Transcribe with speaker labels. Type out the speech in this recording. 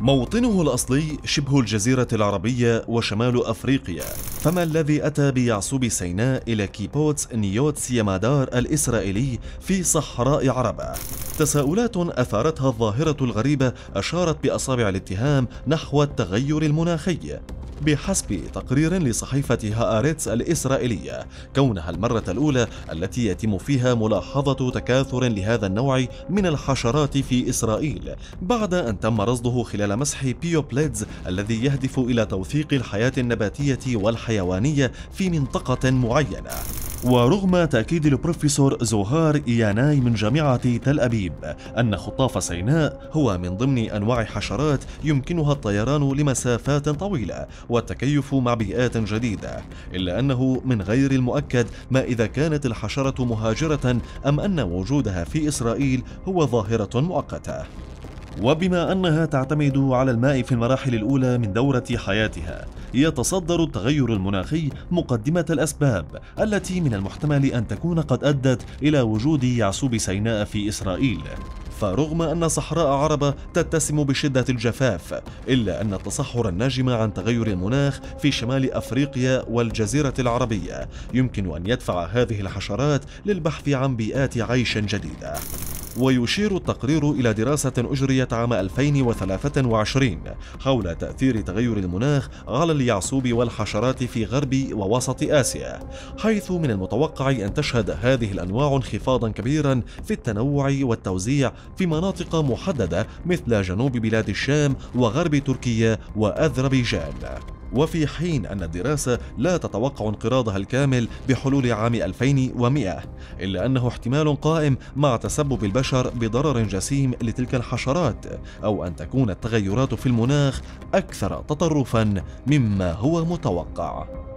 Speaker 1: موطنه الأصلي شبه الجزيرة العربية وشمال أفريقيا فما الذي أتى بيعصوب سيناء إلى كيبوتس نيوت سيامادار الإسرائيلي في صحراء عربة؟ تساؤلات أثارتها الظاهرة الغريبة أشارت بأصابع الاتهام نحو التغير المناخي بحسب تقرير لصحيفة هآريتس الإسرائيلية كونها المرة الأولى التي يتم فيها ملاحظة تكاثر لهذا النوع من الحشرات في إسرائيل بعد أن تم رصده خلال مسح بيوبليدز الذي يهدف إلى توثيق الحياة النباتية والحيوانية في منطقة معينة ورغم تأكيد البروفيسور زهار ياناي من جامعة تل أبيب أن خطاف سيناء هو من ضمن أنواع حشرات يمكنها الطيران لمسافات طويلة والتكيف مع بيئات جديدة إلا أنه من غير المؤكد ما إذا كانت الحشرة مهاجرة أم أن وجودها في إسرائيل هو ظاهرة مؤقتة وبما أنها تعتمد على الماء في المراحل الأولى من دورة حياتها يتصدر التغير المناخي مقدمة الأسباب التي من المحتمل أن تكون قد أدت إلى وجود يعسوب سيناء في إسرائيل فرغم أن صحراء عربة تتسم بشدة الجفاف إلا أن التصحر الناجم عن تغير المناخ في شمال أفريقيا والجزيرة العربية يمكن أن يدفع هذه الحشرات للبحث عن بيئات عيش جديدة ويشير التقرير إلى دراسة أجريت عام 2023 حول تأثير تغير المناخ على اليعصوب والحشرات في غرب ووسط آسيا حيث من المتوقع أن تشهد هذه الأنواع انخفاضا كبيرا في التنوع والتوزيع في مناطق محددة مثل جنوب بلاد الشام وغرب تركيا وأذربيجان وفي حين أن الدراسة لا تتوقع انقراضها الكامل بحلول عام 2100 إلا أنه احتمال قائم مع تسبب البشر بضرر جسيم لتلك الحشرات أو أن تكون التغيرات في المناخ أكثر تطرفا مما هو متوقع